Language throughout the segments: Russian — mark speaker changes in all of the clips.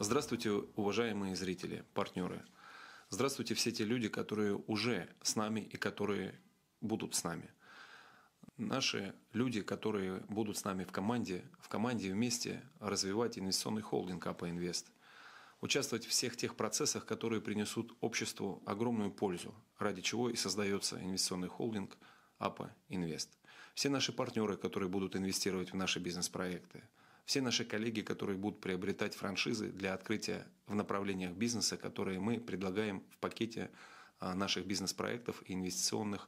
Speaker 1: Здравствуйте, уважаемые зрители, партнеры. Здравствуйте все те люди, которые уже с нами и которые будут с нами. Наши люди, которые будут с нами в команде, в команде вместе развивать инвестиционный холдинг АП Инвест, участвовать в всех тех процессах, которые принесут обществу огромную пользу, ради чего и создается инвестиционный холдинг АПА Инвест. Все наши партнеры, которые будут инвестировать в наши бизнес-проекты – все наши коллеги, которые будут приобретать франшизы для открытия в направлениях бизнеса, которые мы предлагаем в пакете а, наших бизнес-проектов и инвестиционных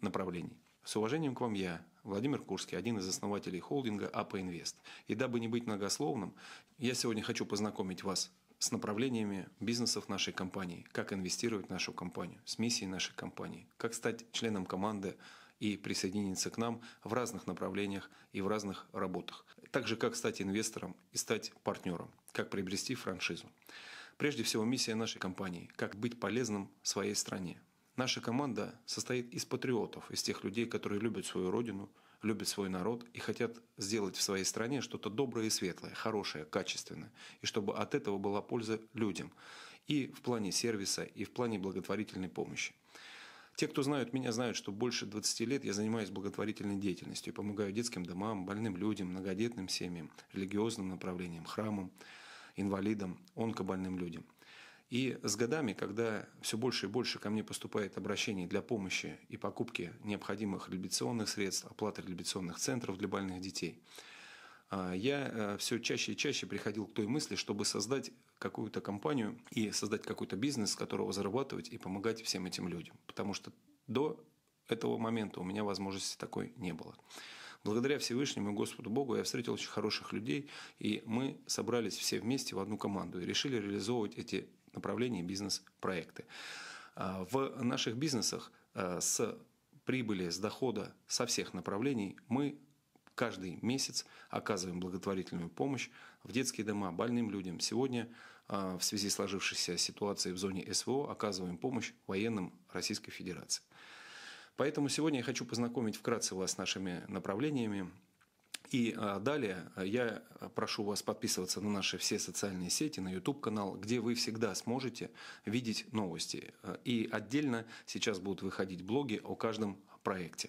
Speaker 1: направлений. С уважением к вам я, Владимир Курский, один из основателей холдинга АП Инвест. И дабы не быть многословным, я сегодня хочу познакомить вас с направлениями бизнесов нашей компании, как инвестировать в нашу компанию, с миссией нашей компании, как стать членом команды и присоединиться к нам в разных направлениях и в разных работах. Так же, как стать инвестором и стать партнером, как приобрести франшизу. Прежде всего, миссия нашей компании – как быть полезным своей стране. Наша команда состоит из патриотов, из тех людей, которые любят свою родину, любят свой народ и хотят сделать в своей стране что-то доброе и светлое, хорошее, качественное, и чтобы от этого была польза людям и в плане сервиса, и в плане благотворительной помощи. Те, кто знают меня, знают, что больше 20 лет я занимаюсь благотворительной деятельностью, помогаю детским домам, больным людям, многодетным семьям, религиозным направлениям, храмам, инвалидам, онкобольным людям. И с годами, когда все больше и больше ко мне поступает обращений для помощи и покупки необходимых реабилитационных средств, оплаты реабилитационных центров для больных детей – а, я э, все чаще и чаще приходил к той мысли, чтобы создать какую-то компанию и создать какой-то бизнес, с которого зарабатывать и помогать всем этим людям. Потому что до этого момента у меня возможности такой не было. Благодаря Всевышнему и Господу Богу я встретил очень хороших людей, и мы собрались все вместе в одну команду и решили реализовывать эти направления бизнес-проекты. А, в наших бизнесах э, с прибыли, с дохода со всех направлений мы каждый месяц оказываем благотворительную помощь в детские дома больным людям. Сегодня а, в связи с сложившейся ситуацией в зоне СВО оказываем помощь военным Российской Федерации. Поэтому сегодня я хочу познакомить вкратце вас с нашими направлениями. И а, далее а, я прошу вас подписываться на наши все социальные сети, на YouTube-канал, где вы всегда сможете видеть новости. И отдельно сейчас будут выходить блоги о каждом проекте.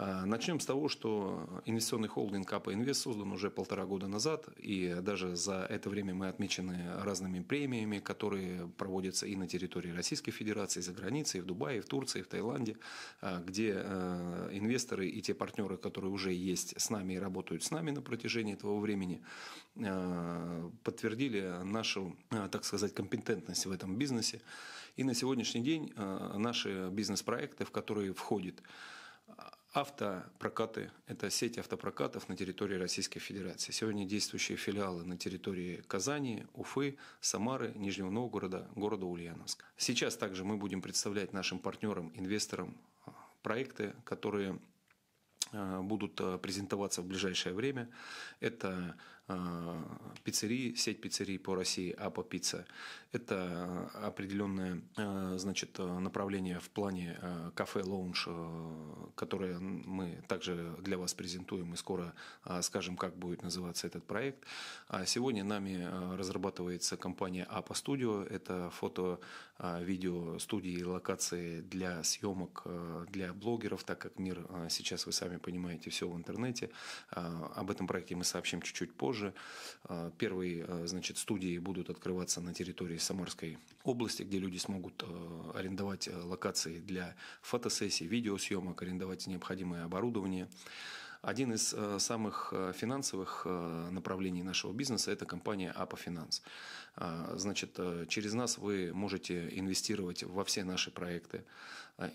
Speaker 1: А, Начнем с того, что инвестиционный холдинг КАПА Инвест создан уже полтора года назад, и даже за это время мы отмечены разными премиями, которые проводятся и на территории Российской Федерации, и за границей, и в Дубае, и в Турции, и в Таиланде, а, где а, инвесторы и те партнеры, которые уже есть с нами и работают с нами на протяжении этого времени, подтвердили нашу, так сказать, компетентность в этом бизнесе. И на сегодняшний день наши бизнес-проекты, в которые входит Автопрокаты – это сеть автопрокатов на территории Российской Федерации. Сегодня действующие филиалы на территории Казани, Уфы, Самары, Нижнего Новгорода, города Ульяновск. Сейчас также мы будем представлять нашим партнерам, инвесторам а, проекты, которые Э, будут э, презентоваться в ближайшее время. Это э, пиццерии, сеть пиццерий по России Апа Пицца. Это определенное значит, направление в плане кафе-лоунж, которое мы также для вас презентуем и скоро скажем, как будет называться этот проект. А сегодня нами разрабатывается компания Апа Studio. Это фото, видео, студии локации для съемок для блогеров, так как мир сейчас, вы сами понимаете, все в интернете. А, об этом проекте мы сообщим чуть-чуть позже. А, Первые а, значит, студии будут открываться на территории Самарской области, где люди смогут арендовать э, локации для фотосессий, видеосъемок, арендовать необходимое оборудование. Один из э, самых э, финансовых э, направлений нашего бизнеса – это компания Апофинанс. Значит, через нас вы можете инвестировать во все наши проекты,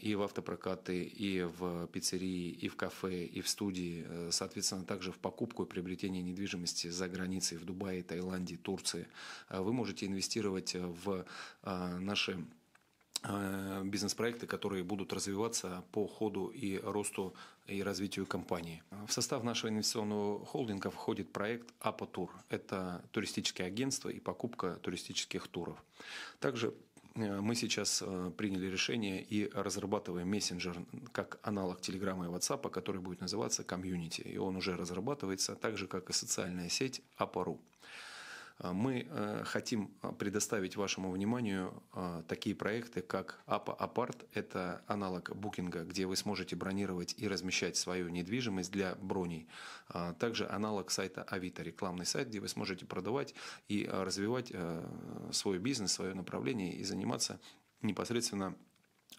Speaker 1: и в автопрокаты, и в пиццерии, и в кафе, и в студии, соответственно, также в покупку и приобретение недвижимости за границей в Дубае, Таиланде, Турции. А вы можете инвестировать в наши бизнес-проекты, которые будут развиваться по ходу и росту и развитию компании. В состав нашего инвестиционного холдинга входит проект «Апотур». Это туристическое агентство и покупка туристических туров. Также э, мы сейчас э, приняли решение и разрабатываем мессенджер как аналог Телеграма и Ватсапа, который будет называться «Комьюнити». И он уже разрабатывается, так же, как и социальная сеть «Апору». А, мы э, хотим а, предоставить вашему вниманию а, такие проекты, как APA Apart. Это аналог букинга, где вы сможете бронировать и размещать свою недвижимость для броней. Также аналог сайта Авито, рекламный сайт, где вы сможете продавать и развивать э, свой бизнес, свое направление и заниматься непосредственно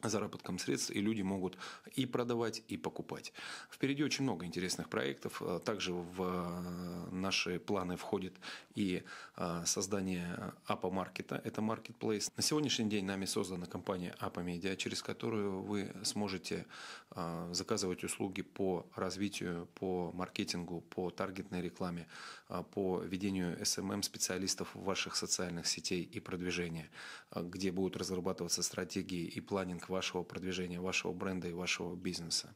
Speaker 1: заработком средств, и люди могут и продавать, и покупать. Впереди очень много интересных проектов. Э, также в э, наши планы входит и э, создание АПА-маркета. Это marketplace. На сегодняшний день нами создана компания АПА Медиа, через которую вы сможете заказывать услуги по развитию, по маркетингу, по таргетной рекламе, по ведению SMM специалистов ваших социальных сетей и продвижения, где будут разрабатываться стратегии и планинг маркетинг вашего продвижения, вашего бренда и вашего бизнеса.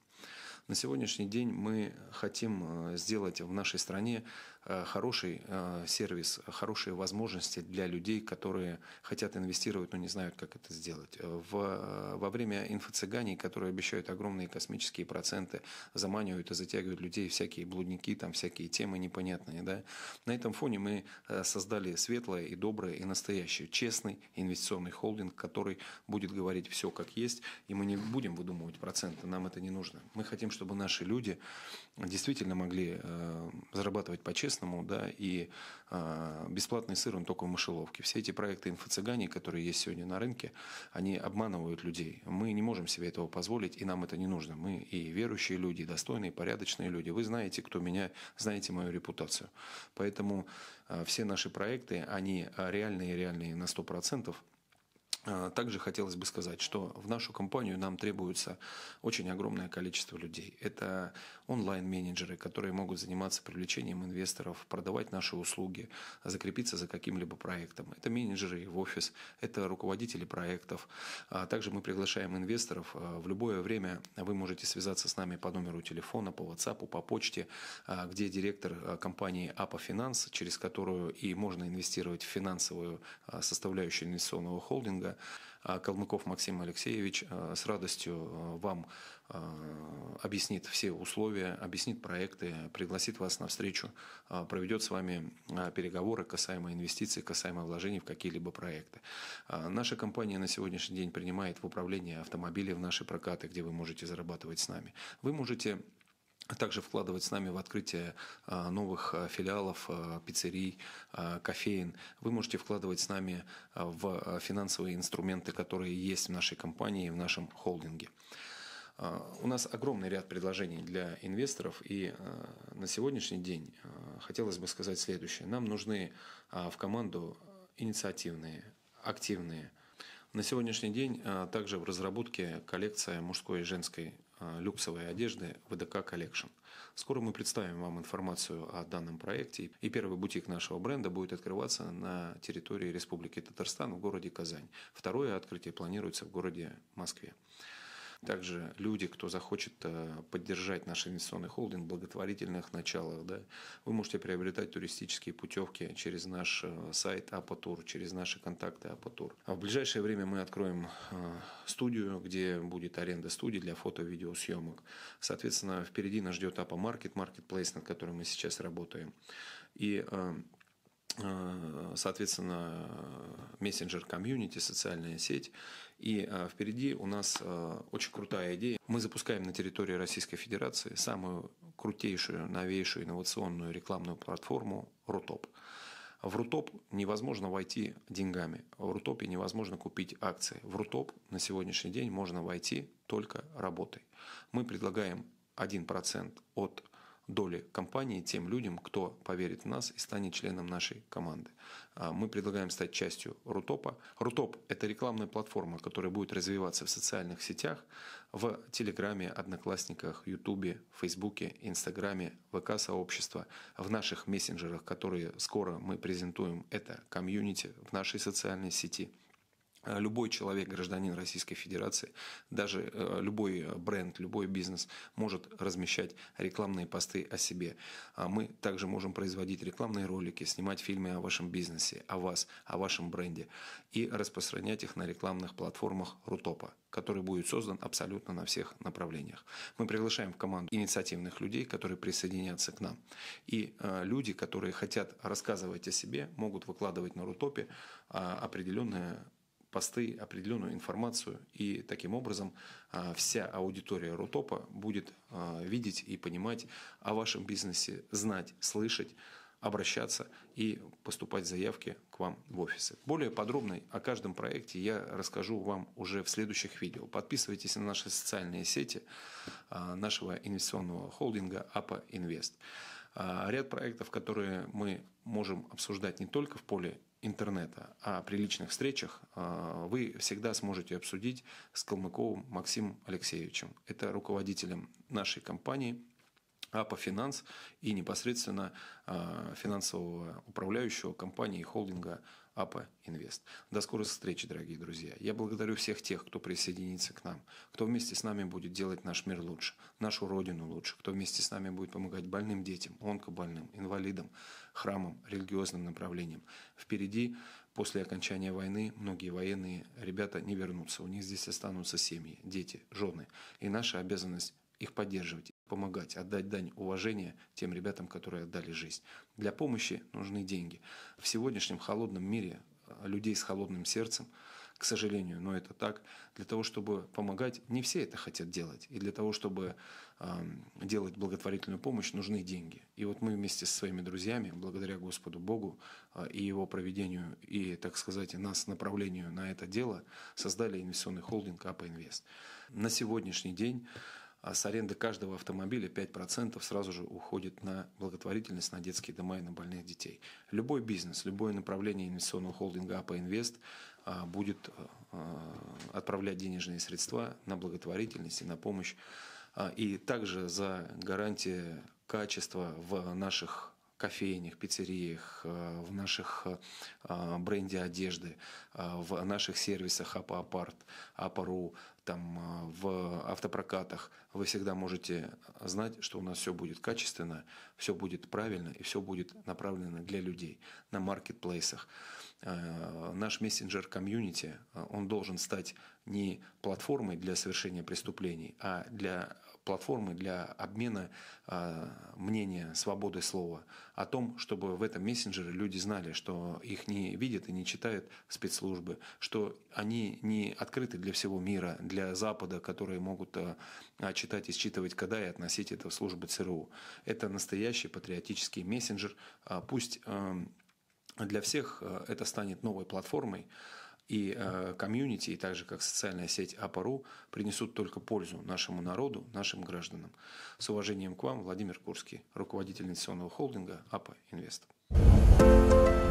Speaker 1: На сегодняшний день мы хотим э, сделать в нашей стране Э, хороший э, сервис, хорошие возможности для людей, которые хотят инвестировать, но не знают, как это сделать. В, во время инфо-цыганий, которые обещают огромные космические проценты, заманивают и затягивают людей всякие блудники, там всякие темы непонятные. Да? На этом фоне мы э, создали светлое и доброе и настоящее, честный инвестиционный холдинг, который будет говорить все как есть, и мы не будем выдумывать проценты, нам это не нужно. Мы хотим, чтобы наши люди действительно могли зарабатывать по-честному, по-честному, да, и э, бесплатный сыр, он только в мышеловке. Все эти проекты инфо-цыгане, которые есть сегодня на рынке, они обманывают людей. Мы не можем себе этого позволить, и нам это не нужно. Мы и верующие люди, и достойные, и порядочные люди. Вы знаете, кто меня, знаете мою репутацию. Поэтому э, все наши проекты, они а, реальные, реальные на 100%. А, также хотелось бы сказать, что в нашу компанию нам требуется очень огромное количество людей. Это онлайн-менеджеры, которые могут заниматься привлечением инвесторов, продавать наши услуги, закрепиться за каким-либо проектом. Это менеджеры в офис, это руководители проектов. А также мы приглашаем инвесторов. А, в любое время вы можете связаться с нами по номеру телефона, по WhatsApp, по почте, где директор компании АПА Финанс, через которую и можно инвестировать в финансовую составляющую инвестиционного холдинга, коллега а Калмыков Максим Алексеевич а, с радостью а, вам объяснит все условия, объяснит проекты, пригласит вас на встречу, проведет с вами переговоры касаемо инвестиций, касаемо вложений в какие-либо проекты. Наша компания на сегодняшний день принимает в управление автомобили в наши прокаты, где вы можете зарабатывать с нами. Вы можете а также вкладывать с нами в открытие а, новых а, филиалов, пиццерий, кофеин. Вы можете вкладывать с нами в финансовые инструменты, которые есть в нашей компании, в нашем холдинге. У нас огромный ряд предложений для инвесторов, и на сегодняшний день хотелось бы сказать следующее. Нам нужны в команду инициативные, активные, на сегодняшний день также в разработке коллекция мужской и женской а, люксовой одежды ВДК Collection. Скоро мы представим вам информацию о данном проекте, и первый бутик нашего бренда будет открываться на территории Республики Татарстан в городе Казань. Второе открытие планируется в городе Москве. Также люди, кто захочет э, поддержать наш инвестиционный холдинг в благотворительных началах, да, вы можете приобретать туристические путевки через наш э, сайт Апатур, через наши контакты Апатур. А в ближайшее время мы откроем э, студию, где будет аренда студии для фото-видеосъемок. Соответственно, впереди нас ждет Апа Маркет, маркетплейс, над которым мы сейчас работаем. И соответственно, мессенджер комьюнити, социальная сеть. И э, впереди у нас э, очень крутая идея. Мы запускаем на территории Российской Федерации самую крутейшую, новейшую инновационную рекламную платформу «Рутоп». В Рутоп невозможно войти деньгами, в Рутопе невозможно купить акции. В Рутоп на сегодняшний день можно войти только работой. Мы предлагаем 1% от доли компании тем людям, кто поверит в нас и станет членом нашей команды. А, мы предлагаем стать частью Рутопа. Рутоп – это рекламная платформа, которая будет развиваться в социальных сетях, в Телеграме, Одноклассниках, Ютубе, Фейсбуке, Инстаграме, ВК-сообщества, в наших мессенджерах, которые скоро мы презентуем. Это комьюнити в нашей социальной сети – Э, любой человек, гражданин Российской Федерации, даже э, любой э, бренд, любой бизнес может размещать рекламные посты о себе. А мы также можем производить рекламные ролики, снимать фильмы о вашем бизнесе, о вас, о вашем бренде и распространять их на рекламных платформах Рутопа, который будет создан абсолютно на всех направлениях. Мы приглашаем в команду инициативных людей, которые присоединятся к нам. И люди, которые хотят рассказывать о себе, могут выкладывать на Рутопе определенные посты, определенную информацию, и таким образом а, вся аудитория Рутопа будет а, видеть и понимать о вашем бизнесе, знать, слышать, обращаться и поступать заявки к вам в офисы. Более подробно о каждом проекте я расскажу вам уже в следующих видео. Подписывайтесь на наши социальные сети а, нашего инвестиционного холдинга APA Инвест Ряд проектов, которые мы можем обсуждать не только в поле интернета, а приличных встречах а, вы всегда сможете обсудить с Калмыковым Максимом Алексеевичем. Это руководителем нашей компании, АПА «Финанс» и непосредственно а, финансового управляющего компании и холдинга АПА «Инвест». До скорой встречи, дорогие друзья. Я благодарю всех тех, кто присоединится к нам, кто вместе с нами будет делать наш мир лучше, нашу родину лучше, кто вместе с нами будет помогать больным детям, онкобольным, инвалидам, храмам, религиозным направлениям. Впереди, после окончания войны, многие военные ребята не вернутся. У них здесь останутся семьи, дети, жены. И наша обязанность их поддерживать помогать, отдать дань уважения тем ребятам, которые отдали жизнь. Для помощи нужны деньги. В сегодняшнем холодном мире а, людей с холодным сердцем, к сожалению, но это так, для того, чтобы помогать, не все это хотят делать. И для того, чтобы э, делать благотворительную помощь, нужны деньги. И вот мы вместе со своими друзьями, благодаря Господу Богу э, и Его проведению, и, так сказать, нас направлению на это дело, создали инвестиционный холдинг АПА Инвест. На сегодняшний день а с аренды каждого автомобиля 5% сразу же уходит на благотворительность, на детские дома и на больных детей. Любой бизнес, любое направление инвестиционного холдинга АП Инвест а, будет а, а, отправлять денежные средства на благотворительность и на помощь. И также за гарантии качества в наших кофейнях, пиццериях, в наших бренде одежды, в наших сервисах АПА Апарт, АПА.ру, там а, в автопрокатах, вы всегда можете знать, что у нас все будет качественно, все будет правильно и все будет направлено для людей на маркетплейсах. Э, наш мессенджер комьюнити, э, он должен стать не платформой для совершения преступлений, а для платформы для обмена э, мнения, свободы слова о том, чтобы в этом мессенджере люди знали, что их не видят и не читают спецслужбы, что они не открыты для всего мира, для Запада, которые могут читать и считывать когда и относить это в службу ЦРУ. Это настоящий патриотический мессенджер, пусть эм, для всех э, это станет новой платформой, и э, комьюнити, и также как социальная сеть АПАРУ, принесут только пользу нашему народу, нашим гражданам. С уважением к вам, Владимир Курский, руководитель инвестиционного холдинга АПА Инвест. thank you